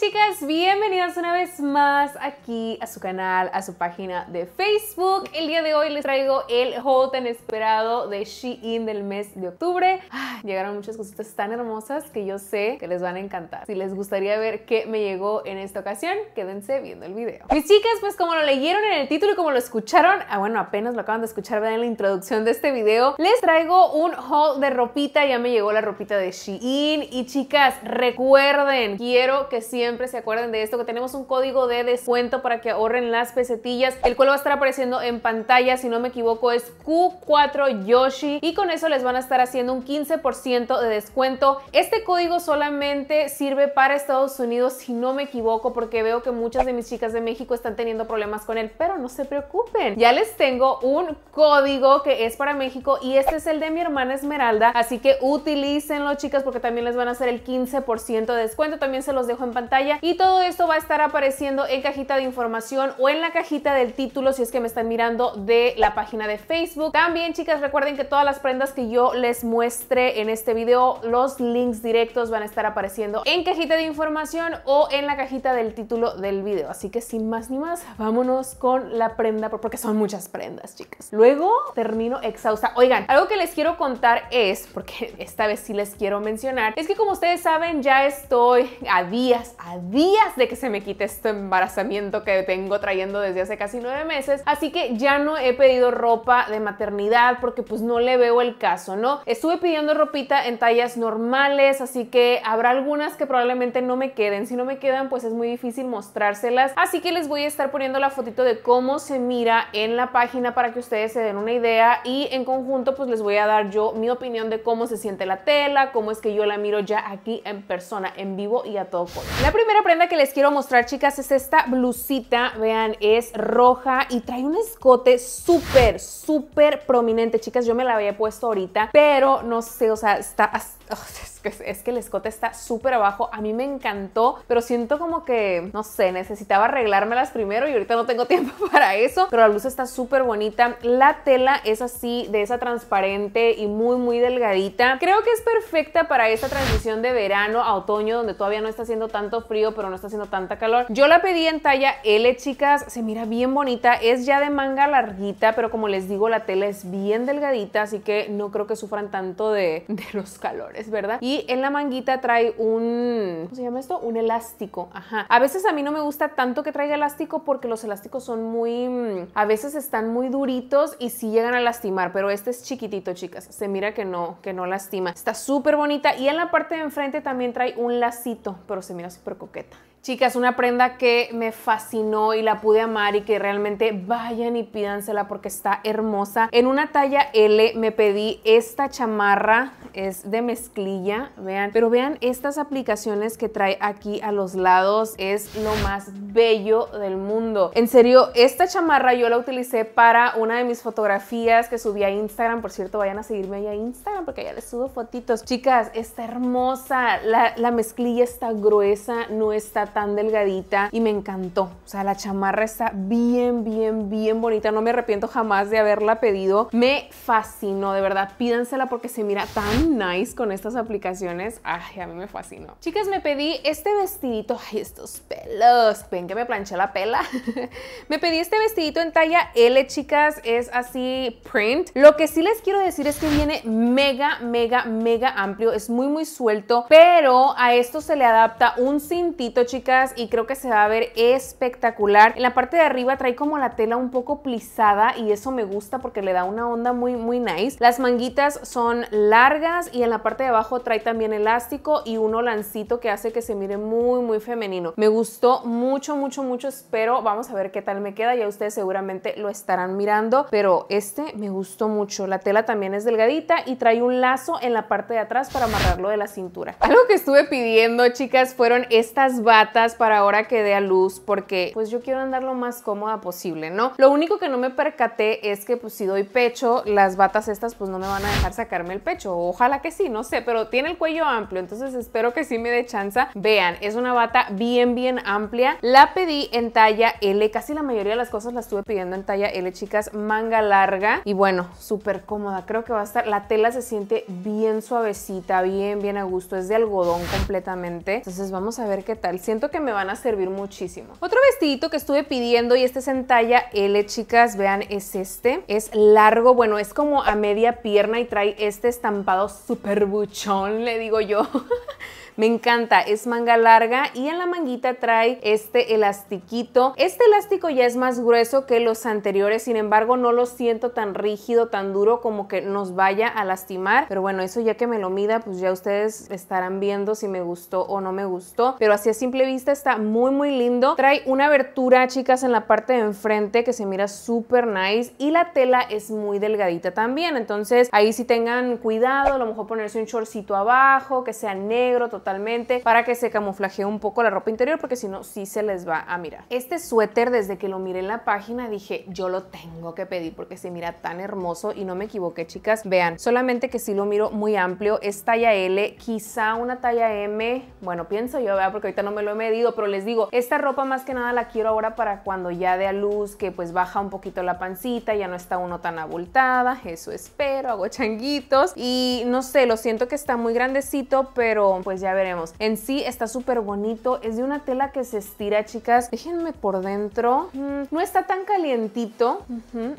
chicas, bienvenidas una vez más aquí a su canal, a su página de Facebook. El día de hoy les traigo el haul tan esperado de Shein del mes de octubre. Ah, llegaron muchas cositas tan hermosas que yo sé que les van a encantar. Si les gustaría ver qué me llegó en esta ocasión, quédense viendo el video. Mis chicas, pues como lo leyeron en el título y como lo escucharon, ah bueno, apenas lo acaban de escuchar en la introducción de este video, les traigo un haul de ropita. Ya me llegó la ropita de Shein y chicas, recuerden, quiero que siempre siempre se acuerden de esto, que tenemos un código de descuento para que ahorren las pesetillas, el cual va a estar apareciendo en pantalla, si no me equivoco, es Q4Yoshi y con eso les van a estar haciendo un 15% de descuento. Este código solamente sirve para Estados Unidos, si no me equivoco, porque veo que muchas de mis chicas de México están teniendo problemas con él, pero no se preocupen, ya les tengo un código que es para México y este es el de mi hermana Esmeralda, así que utilícenlo chicas porque también les van a hacer el 15% de descuento, también se los dejo en pantalla y todo esto va a estar apareciendo en cajita de información o en la cajita del título si es que me están mirando de la página de Facebook. También chicas recuerden que todas las prendas que yo les muestre en este video, los links directos van a estar apareciendo en cajita de información o en la cajita del título del video. Así que sin más ni más, vámonos con la prenda porque son muchas prendas chicas. Luego termino exhausta. Oigan, algo que les quiero contar es, porque esta vez sí les quiero mencionar, es que como ustedes saben ya estoy a días a días de que se me quite este embarazamiento que tengo trayendo desde hace casi nueve meses. Así que ya no he pedido ropa de maternidad porque pues no le veo el caso, ¿no? Estuve pidiendo ropita en tallas normales, así que habrá algunas que probablemente no me queden. Si no me quedan, pues es muy difícil mostrárselas. Así que les voy a estar poniendo la fotito de cómo se mira en la página para que ustedes se den una idea y en conjunto pues les voy a dar yo mi opinión de cómo se siente la tela, cómo es que yo la miro ya aquí en persona, en vivo y a todo color. La primera prenda que les quiero mostrar, chicas, es esta blusita. Vean, es roja y trae un escote súper, súper prominente. Chicas, yo me la había puesto ahorita, pero no sé, o sea, está hasta Oh, es, que, es, que, el escote está súper abajo. A mí me encantó, pero siento como que, no sé, necesitaba arreglármelas primero y ahorita no tengo tiempo para eso. Pero la luz está súper bonita. La tela es así, de esa transparente y muy, muy delgadita. Creo que es perfecta para esta transición de verano a otoño, donde todavía no está haciendo tanto frío, pero no está haciendo tanta calor. Yo la pedí en talla L, chicas. Se mira bien bonita. Es ya de manga larguita, pero como les digo, la tela es bien delgadita, así que no creo que sufran tanto de los calores es verdad. Y en la manguita trae un, ¿cómo se llama esto? Un elástico, ajá. A veces a mí no me gusta tanto que traiga elástico porque los elásticos son muy, mm, a veces están muy duritos y sí llegan a lastimar, pero este es chiquitito, chicas. Se mira que no, que no lastima. Está súper bonita y en la parte de enfrente también trae un lacito, pero se mira súper coqueta chicas, una prenda que me fascinó y la pude amar y que realmente vayan y pídansela porque está hermosa. En una talla L me pedí esta chamarra, es de mezclilla, vean, pero vean estas aplicaciones que trae aquí a los lados, es lo más bello del mundo. En serio, esta chamarra yo la utilicé para una de mis fotografías que subí a Instagram, por cierto, vayan a seguirme ahí a Instagram porque ya les subo fotitos. Chicas, está hermosa, la, la mezclilla está gruesa, no está tan delgadita y me encantó. O sea, la chamarra está bien, bien, bien bonita. No me arrepiento jamás de haberla pedido. Me fascinó, de verdad. Pídansela porque se mira tan nice con estas aplicaciones. Ay, a mí me fascinó. Chicas, me pedí este vestidito. Ay, estos pelos. Ven que me planché la pela. me pedí este vestidito en talla L, chicas. Es así print. Lo que sí les quiero decir es que viene mega, mega, mega amplio. Es muy, muy suelto. Pero a esto se le adapta un cintito, chicas y creo que se va a ver espectacular. En la parte de arriba trae como la tela un poco plisada y eso me gusta porque le da una onda muy, muy nice. Las manguitas son largas y en la parte de abajo trae también elástico y uno lancito que hace que se mire muy, muy femenino. Me gustó mucho, mucho, mucho. Espero, vamos a ver qué tal me queda. Ya ustedes seguramente lo estarán mirando, pero este me gustó mucho. La tela también es delgadita y trae un lazo en la parte de atrás para amarrarlo de la cintura. Algo que estuve pidiendo, chicas, fueron estas batas para ahora que dé a luz porque pues yo quiero andar lo más cómoda posible, ¿no? Lo único que no me percaté es que pues si doy pecho, las batas estas pues no me van a dejar sacarme el pecho. Ojalá que sí, no sé, pero tiene el cuello amplio, entonces espero que sí me dé chanza, Vean, es una bata bien, bien amplia. La pedí en talla L, casi la mayoría de las cosas las estuve pidiendo en talla L, chicas, manga larga y bueno, súper cómoda. Creo que va a estar, la tela se siente bien suavecita, bien, bien a gusto, es de algodón completamente. Entonces vamos a ver qué tal. Siento que me van a servir muchísimo. Otro vestidito que estuve pidiendo y este es en talla L, chicas, vean, es este. Es largo, bueno, es como a media pierna y trae este estampado súper buchón, le digo yo. Me encanta, es manga larga y en la manguita trae este elastiquito. Este elástico ya es más grueso que los anteriores, sin embargo no lo siento tan rígido, tan duro como que nos vaya a lastimar. Pero bueno, eso ya que me lo mida, pues ya ustedes estarán viendo si me gustó o no me gustó. Pero así a simple vista está muy muy lindo. Trae una abertura, chicas, en la parte de enfrente que se mira súper nice y la tela es muy delgadita también. Entonces ahí sí tengan cuidado, a lo mejor ponerse un shortcito abajo, que sea negro, totalmente para que se camuflaje un poco la ropa interior porque si no, sí se les va a mirar. Este suéter, desde que lo miré en la página, dije, yo lo tengo que pedir porque se mira tan hermoso y no me equivoqué, chicas. Vean, solamente que sí lo miro muy amplio, es talla L, quizá una talla M, bueno, pienso yo, vea Porque ahorita no me lo he medido, pero les digo, esta ropa más que nada la quiero ahora para cuando ya dé a luz, que pues baja un poquito la pancita, ya no está uno tan abultada, eso espero, hago changuitos y no sé, lo siento que está muy grandecito, pero pues ya veremos. En sí está súper bonito, es de una tela que se estira, chicas. Déjenme por dentro. Mm, no está tan calientito,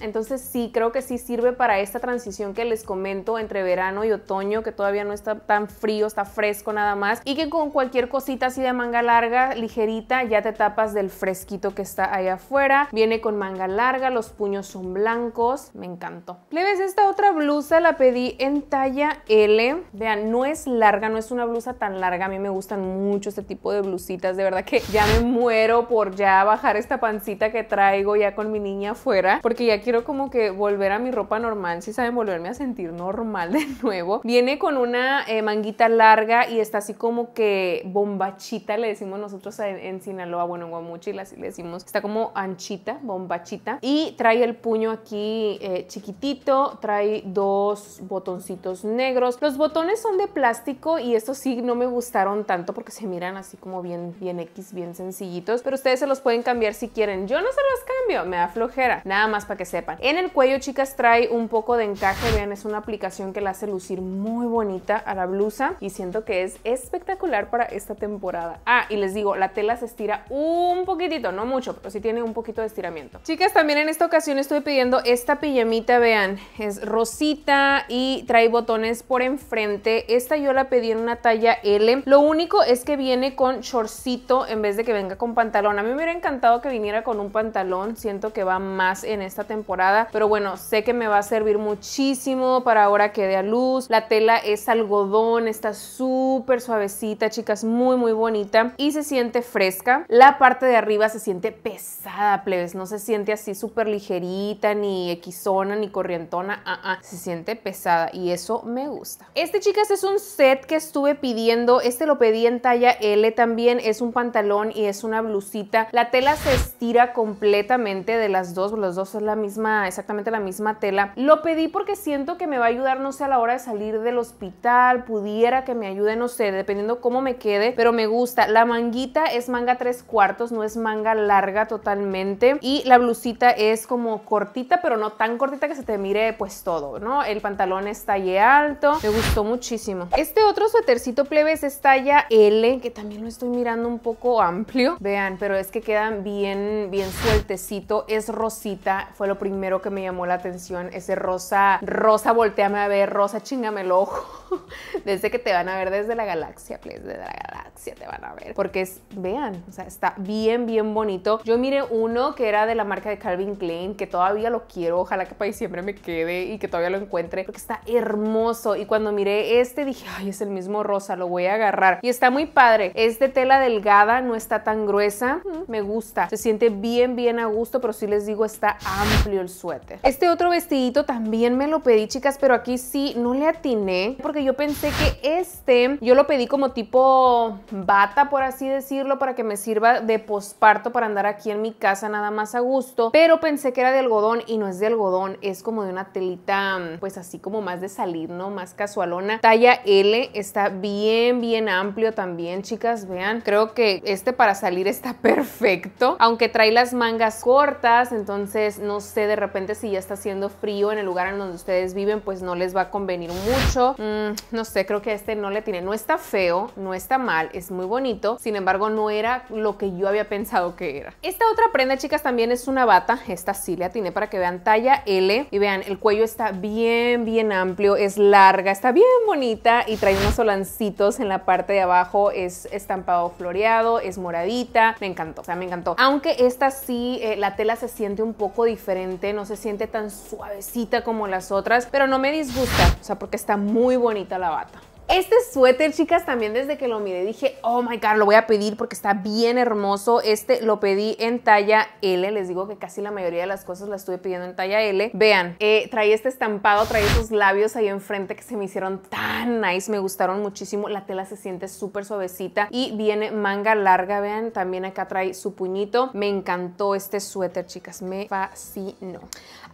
entonces sí, creo que sí sirve para esta transición que les comento entre verano y otoño, que todavía no está tan frío, está fresco nada más. Y que con cualquier cosita así de manga larga, ligerita, ya te tapas del fresquito que está ahí afuera. Viene con manga larga, los puños son blancos. Me encantó. le ves esta otra blusa la pedí en talla L. Vean, no es larga, no es una blusa tan larga a mí me gustan mucho este tipo de blusitas. De verdad que ya me muero por ya bajar esta pancita que traigo ya con mi niña afuera. Porque ya quiero como que volver a mi ropa normal. Si ¿sí saben, volverme a sentir normal de nuevo. Viene con una eh, manguita larga y está así como que bombachita, le decimos nosotros en, Sinaloa, bueno, en así le decimos. Está como anchita, bombachita. Y trae el puño aquí eh, chiquitito. Trae dos botoncitos negros. Los botones son de plástico y esto sí no me gusta gustaron tanto porque se miran así como bien, bien X, bien sencillitos, pero ustedes se los pueden cambiar si quieren. Yo no se los cambio, me da flojera, nada más para que sepan. En el cuello, chicas, trae un poco de encaje, vean, es una aplicación que la hace lucir muy bonita a la blusa y siento que es espectacular para esta temporada. Ah, y les digo, la tela se estira un poquitito, no mucho, pero sí tiene un poquito de estiramiento. Chicas, también en esta ocasión estoy pidiendo esta pijamita, vean, es rosita y trae botones por enfrente. Esta yo la pedí en una talla L lo único es que viene con shortcito en vez de que venga con pantalón. A mí me hubiera encantado que viniera con un pantalón. Siento que va más en esta temporada. Pero bueno, sé que me va a servir muchísimo para ahora que dé a luz. La tela es algodón, está súper suavecita, chicas, muy, muy bonita. Y se siente fresca. La parte de arriba se siente pesada, plebes. No se siente así súper ligerita, ni equizona, ni corrientona. Ah, ah, Se siente pesada y eso me gusta. Este, chicas, es un set que estuve pidiendo este lo pedí en talla L también. Es un pantalón y es una blusita. La tela se estira completamente de las dos. Los dos es la misma, exactamente la misma tela. Lo pedí porque siento que me va a ayudar, no sé, a la hora de salir del hospital. Pudiera que me ayude, no sé, dependiendo cómo me quede. Pero me gusta. La manguita es manga tres cuartos, no es manga larga totalmente. Y la blusita es como cortita, pero no tan cortita que se te mire pues todo, ¿no? El pantalón es talle alto. Me gustó muchísimo. Este otro suétercito plebe es esta L, que también lo estoy mirando un poco amplio. Vean, pero es que quedan bien, bien sueltecito. Es rosita, fue lo primero que me llamó la atención. Ese rosa, rosa, volteame a ver, rosa, chingame el ojo. desde que te van a ver desde la galaxia, please, desde la galaxia te van a ver. Porque es, vean, o sea, está bien, bien bonito. Yo miré uno que era de la marca de Calvin Klein, que todavía lo quiero, ojalá que para siempre me quede y que todavía lo encuentre, porque está hermoso. Y cuando miré este dije, ay, es el mismo rosa, lo voy agarrar. Y está muy padre. Es de tela delgada, no está tan gruesa. me gusta. Se siente bien, bien a gusto, pero si les digo, está amplio el suéter. Este otro vestidito también me lo pedí, chicas, pero aquí sí no le atiné porque yo pensé que este, yo lo pedí como tipo bata, por así decirlo, para que me sirva de posparto para andar aquí en mi casa nada más a gusto. Pero pensé que era de algodón y no es de algodón, es como de una telita, pues así como más de salir, ¿no? Más casualona. Talla L, está bien bien, amplio también, chicas, vean. Creo que este para salir está perfecto, aunque trae las mangas cortas, entonces no sé, de repente si ya está haciendo frío en el lugar en donde ustedes viven, pues no les va a convenir mucho. Mm, no sé, creo que a este no le tiene. No está feo, no está mal, es muy bonito, sin embargo no era lo que yo había pensado que era. Esta otra prenda, chicas, también es una bata, esta sí le tiene para que vean talla L y vean, el cuello está bien, bien amplio, es larga, está bien bonita y trae unos solancitos en la parte de abajo es estampado floreado, es moradita, me encantó, o sea, me encantó. Aunque esta sí, eh, la tela se siente un poco diferente, no se siente tan suavecita como las otras, pero no me disgusta, o sea, porque está muy bonita la bata. Este suéter, chicas, también desde que lo miré dije, oh my god, lo voy a pedir porque está bien hermoso. Este lo pedí en talla L. Les digo que casi la mayoría de las cosas la estuve pidiendo en talla L. Vean, eh, traí este estampado, traí esos labios ahí enfrente que se me hicieron tan nice. Me gustaron muchísimo. La tela se siente súper suavecita y viene manga larga. Vean, también acá trae su puñito. Me encantó este suéter, chicas. Me fascinó.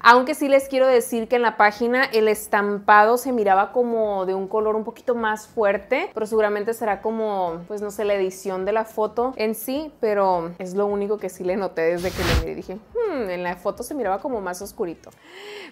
Aunque sí les quiero decir que en la página el estampado se miraba como de un color un poquito más más fuerte, pero seguramente será como, pues no sé, la edición de la foto en sí, pero es lo único que sí le noté desde que le miré. Dije, hmm, en la foto se miraba como más oscurito.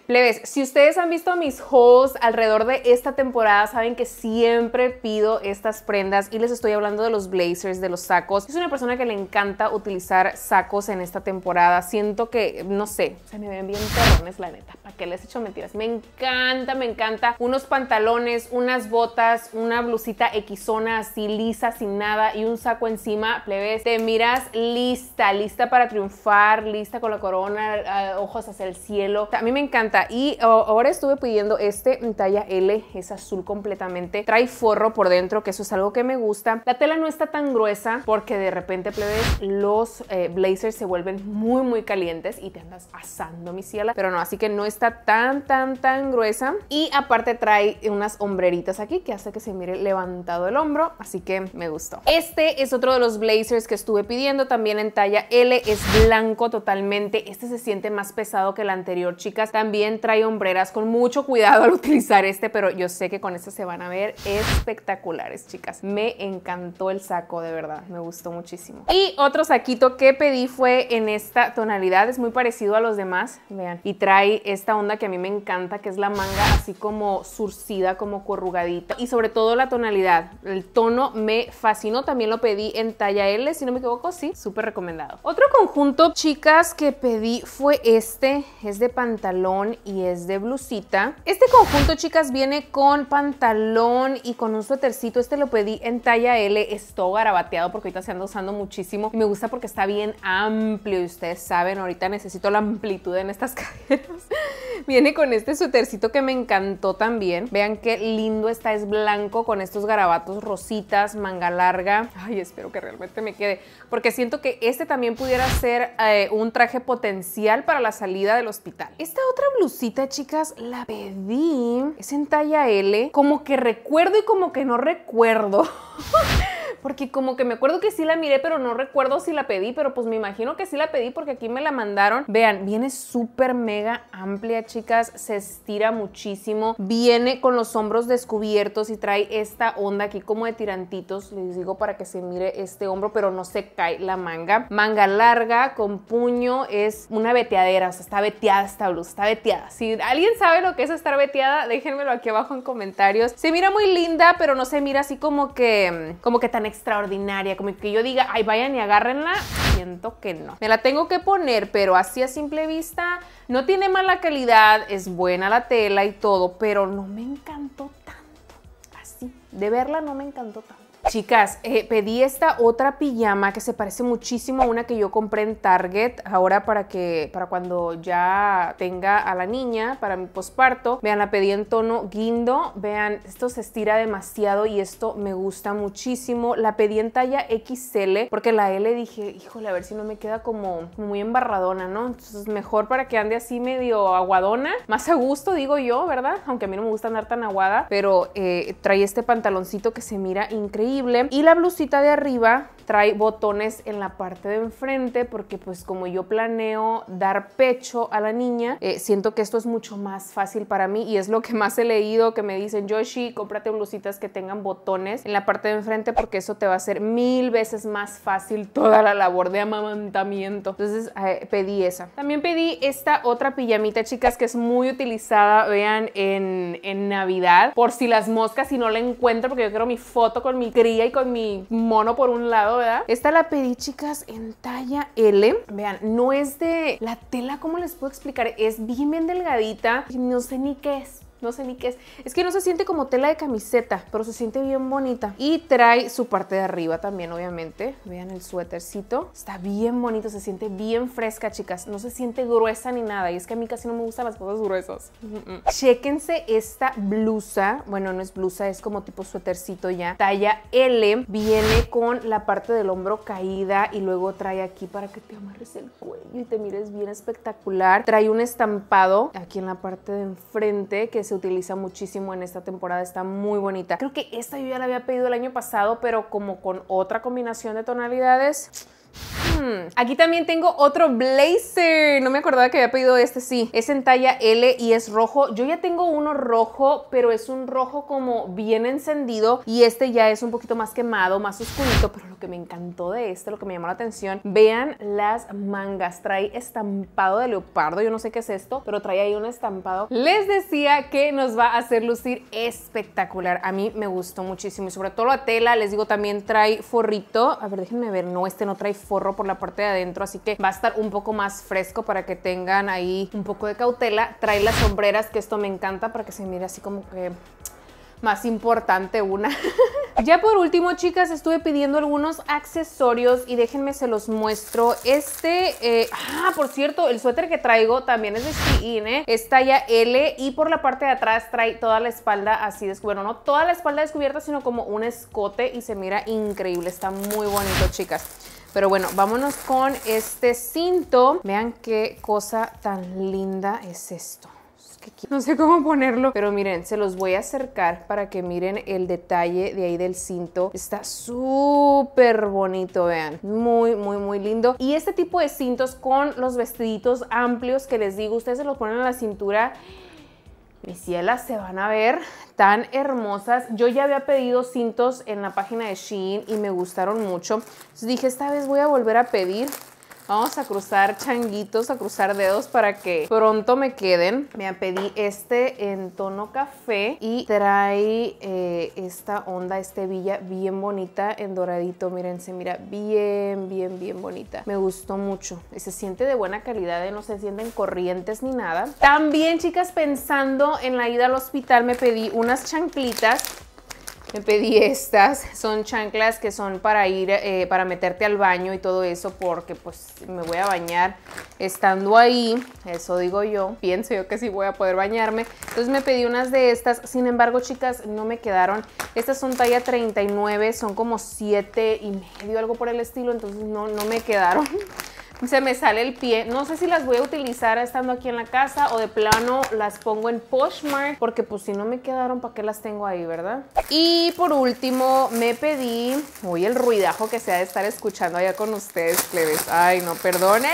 Plebes, si ustedes han visto mis hauls alrededor de esta temporada, saben que siempre pido estas prendas y les estoy hablando de los blazers, de los sacos. Es una persona que le encanta utilizar sacos en esta temporada. Siento que, no sé, se me ven bien es la neta. ¿Para qué les he hecho mentiras? Me encanta, me encanta. Unos pantalones, unas botas una blusita zona así lisa, sin nada y un saco encima, plebes, te miras lista, lista para triunfar, lista con la corona, ojos hacia el cielo. a mí me encanta. Y ahora estuve pidiendo este en talla L, es azul completamente. Trae forro por dentro, que eso es algo que me gusta. La tela no está tan gruesa porque de repente, plebes, los eh, blazers se vuelven muy, muy calientes y te andas asando, mi ciela. Pero no, así que no está tan, tan, tan gruesa. Y aparte trae unas hombreritas aquí que hacen que se mire levantado el hombro, así que me gustó. Este es otro de los blazers que estuve pidiendo, también en talla L, es blanco totalmente. Este se siente más pesado que el anterior, chicas. También trae hombreras con mucho cuidado al utilizar este, pero yo sé que con este se van a ver espectaculares, chicas. Me encantó el saco, de verdad, me gustó muchísimo. Y otro saquito que pedí fue en esta tonalidad, es muy parecido a los demás, vean. Y trae esta onda que a mí me encanta, que es la manga así como surcida, como corrugadita. Y sobre sobre todo la tonalidad. El tono me fascinó, también lo pedí en talla L, si no me equivoco, sí, súper recomendado. Otro conjunto, chicas, que pedí fue este, es de pantalón y es de blusita. Este conjunto, chicas, viene con pantalón y con un suétercito, este lo pedí en talla L, Esto garabateado porque ahorita se anda usando muchísimo. Me gusta porque está bien amplio y ustedes saben, ahorita necesito la amplitud en estas caderas. viene con este suétercito que me encantó también. Vean qué lindo está, es blanco con estos garabatos rositas, manga larga. Ay, espero que realmente me quede, porque siento que este también pudiera ser eh, un traje potencial para la salida del hospital. Esta otra blusita, chicas, la pedí. Es en talla L. Como que recuerdo y como que no recuerdo. Porque como que me acuerdo que sí la miré, pero no recuerdo si la pedí, pero pues me imagino que sí la pedí porque aquí me la mandaron. Vean, viene súper mega amplia, chicas, se estira muchísimo, viene con los hombros descubiertos y trae esta onda aquí como de tirantitos, les digo para que se mire este hombro, pero no se cae la manga. Manga larga con puño, es una veteadera, o sea, está veteada esta blusa, está veteada. Si alguien sabe lo que es estar veteada, déjenmelo aquí abajo en comentarios. Se mira muy linda, pero no se mira así como que, como que tan extraordinaria, como que yo diga, ay, vayan y agárrenla, siento que no. Me la tengo que poner, pero así a simple vista, no tiene mala calidad, es buena la tela y todo, pero no me encantó tanto. Así, de verla no me encantó tanto. Chicas, eh, pedí esta otra pijama que se parece muchísimo a una que yo compré en Target ahora para que para cuando ya tenga a la niña para mi posparto. Vean, la pedí en tono guindo. Vean, esto se estira demasiado y esto me gusta muchísimo. La pedí en talla XL porque la L dije, híjole, a ver si no me queda como muy embarradona, ¿no? Entonces mejor para que ande así medio aguadona, más a gusto digo yo, ¿verdad? Aunque a mí no me gusta andar tan aguada, pero eh, trae este pantaloncito que se mira increíble y la blusita de arriba trae botones en la parte de enfrente porque pues como yo planeo dar pecho a la niña, eh, siento que esto es mucho más fácil para mí y es lo que más he leído que me dicen, Yoshi, cómprate blusitas que tengan botones en la parte de enfrente porque eso te va a hacer mil veces más fácil toda la labor de amamantamiento. Entonces eh, pedí esa. También pedí esta otra pijamita, chicas, que es muy utilizada, vean, en, en Navidad, por si las moscas y no la encuentro porque yo quiero mi foto con mi y con mi mono por un lado, ¿verdad? Esta la pedí, chicas, en talla L. Vean, no es de la tela, ¿cómo les puedo explicar? Es bien, bien delgadita. Y no sé ni qué es no sé ni qué es. Es que no se siente como tela de camiseta, pero se siente bien bonita. Y trae su parte de arriba también, obviamente. Vean el suétercito. Está bien bonito, se siente bien fresca, chicas. No se siente gruesa ni nada. Y es que a mí casi no me gustan las cosas gruesas. chequense esta blusa. Bueno, no es blusa, es como tipo suétercito ya. Talla L. Viene con la parte del hombro caída y luego trae aquí para que te amarres el cuello y te mires bien espectacular. Trae un estampado aquí en la parte de enfrente que se utiliza muchísimo en esta temporada, está muy bonita. Creo que esta yo ya la había pedido el año pasado, pero como con otra combinación de tonalidades. Mm, aquí también tengo otro blazer. No me acordaba que había pedido este, sí. Es en talla L y es rojo. Yo ya tengo uno rojo, pero es un rojo como bien encendido y este ya es un poquito más quemado, más oscurito, pero lo que me encantó de este, lo que me llamó la atención, vean las mangas. Trae estampado de leopardo. Yo no sé qué es esto, pero trae ahí un estampado. Les decía que nos va a hacer lucir espectacular. A mí me gustó muchísimo y sobre todo la tela, les digo, también trae forrito. A ver, déjenme ver. No, este no trae forro por la parte de adentro, así que va a estar un poco más fresco para que tengan ahí un poco de cautela. Trae las sombreras, que esto me encanta para que se mire así como que más importante una. ya por último, chicas, estuve pidiendo algunos accesorios y déjenme se los muestro. Este, eh, ah, por cierto, el suéter que traigo también es de Shein, ¿eh? Es talla L y por la parte de atrás trae toda la espalda así descubierta. Bueno, no toda la espalda descubierta, sino como un escote y se mira increíble. Está muy bonito, chicas. Pero bueno, vámonos con este cinto. Vean qué cosa tan linda es esto. No sé cómo ponerlo, pero miren, se los voy a acercar para que miren el detalle de ahí del cinto. Está súper bonito, vean. Muy, muy, muy lindo. Y este tipo de cintos con los vestiditos amplios que les digo, ustedes se los ponen a la cintura Priscila, se van a ver tan hermosas. Yo ya había pedido cintos en la página de Shein y me gustaron mucho. Entonces dije, esta vez voy a volver a pedir Vamos a cruzar changuitos, a cruzar dedos para que pronto me queden. Me pedí este en tono café y trae eh, esta onda, este villa bien bonita en doradito. Mírense, mira bien, bien, bien bonita. Me gustó mucho. Se siente de buena calidad, eh, no se sienten corrientes ni nada. También, chicas, pensando en la ida al hospital, me pedí unas chanclitas me pedí estas, son chanclas que son para ir, eh, para meterte al baño y todo eso porque pues me voy a bañar estando ahí, eso digo yo, pienso yo que sí voy a poder bañarme. Entonces me pedí unas de estas, sin embargo chicas no me quedaron, estas son talla 39, son como 7 y medio, algo por el estilo, entonces no, no me quedaron se me sale el pie. No sé si las voy a utilizar estando aquí en la casa o de plano las pongo en Poshmark porque pues si no me quedaron, ¿para qué las tengo ahí, verdad? Y por último me pedí, uy, el ruidajo que se ha de estar escuchando allá con ustedes, Cleves. Ay, no, perdónenme.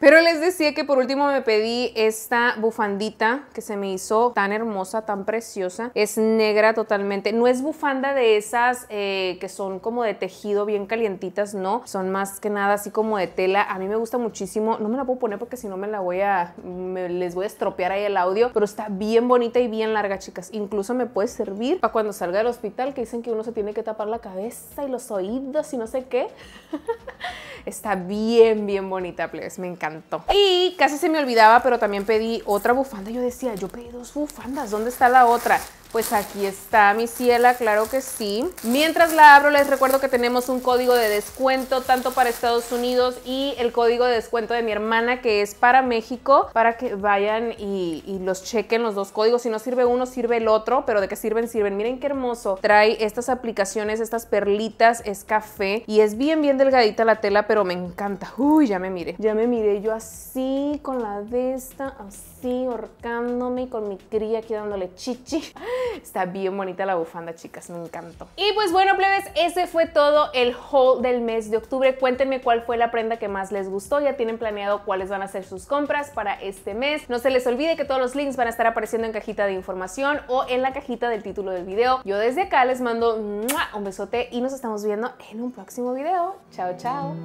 Pero les decía que por último me pedí esta bufandita que se me hizo tan hermosa, tan preciosa. Es negra totalmente. No es bufanda de esas eh, que son como de tejido bien calientitas, no. Son más que nada así como de tela. A mí me gusta muchísimo. No me la puedo poner porque si no me la voy a... les voy a estropear ahí el audio. Pero está bien bonita y bien larga, chicas. Incluso me puede servir para cuando salga del hospital que dicen que uno se tiene que tapar la cabeza y los oídos y no sé qué. está bien, bien bonita, please. Me encanta. Y casi se me olvidaba, pero también pedí otra bufanda. Yo decía, yo pedí dos bufandas, ¿dónde está la otra? Pues aquí está mi ciela, claro que sí. Mientras la abro, les recuerdo que tenemos un código de descuento tanto para Estados Unidos y el código de descuento de mi hermana que es para México, para que vayan y, los chequen los dos códigos. Si no sirve uno, sirve el otro, pero de qué sirven, sirven. Miren qué hermoso. Trae estas aplicaciones, estas perlitas, es café y es bien, bien delgadita la tela, pero me encanta. Uy, ya me miré. Ya me miré yo así con la de esta, así, horcándome con mi cría aquí dándole chichi. Está bien bonita la bufanda, chicas, me encantó. Y pues bueno, plebes, ese fue todo el haul del mes de octubre. Cuéntenme cuál fue la prenda que más les gustó. Ya tienen planeado cuáles van a ser sus compras para este mes. No se les olvide que todos los links van a estar apareciendo en cajita de información o en la cajita del título del video. Yo desde acá les mando un besote y nos estamos viendo en un próximo video. Chao, chao.